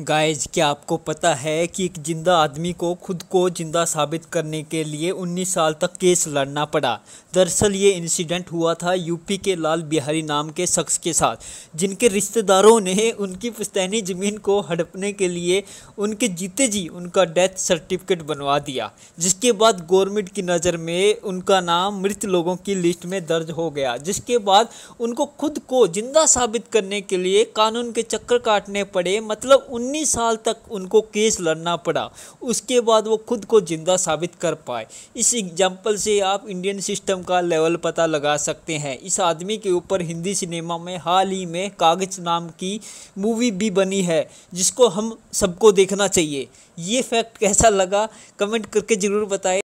guys क्या आपको पता है कि एक जिंदा आदमी को खुद को जिंदा साबित करने के लिए 19 साल तक केस लड़ना पड़ा दरअसल ये इंसिडेंट हुआ था यूपी के लाल बिहारी नाम के शख्स के साथ जिनके रिश्तेदारों ने उनकी पुस्तैनी ज़मीन को हड़पने के लिए उनके जीते जी उनका डेथ सर्टिफिकेट बनवा दिया जिसके बाद गवर्नमेंट की नज़र में उनका नाम मृत लोगों की लिस्ट में दर्ज हो गया जिसके बाद उनको खुद को जिंदा साबित करने के लिए कानून के चक्कर काटने पड़े मतलब उन 19 साल तक उनको केस लड़ना पड़ा उसके बाद वो खुद को ज़िंदा साबित कर पाए इस एग्जाम्पल से आप इंडियन सिस्टम का लेवल पता लगा सकते हैं इस आदमी के ऊपर हिंदी सिनेमा में हाल ही में कागज नाम की मूवी भी बनी है जिसको हम सबको देखना चाहिए ये फैक्ट कैसा लगा कमेंट करके ज़रूर बताए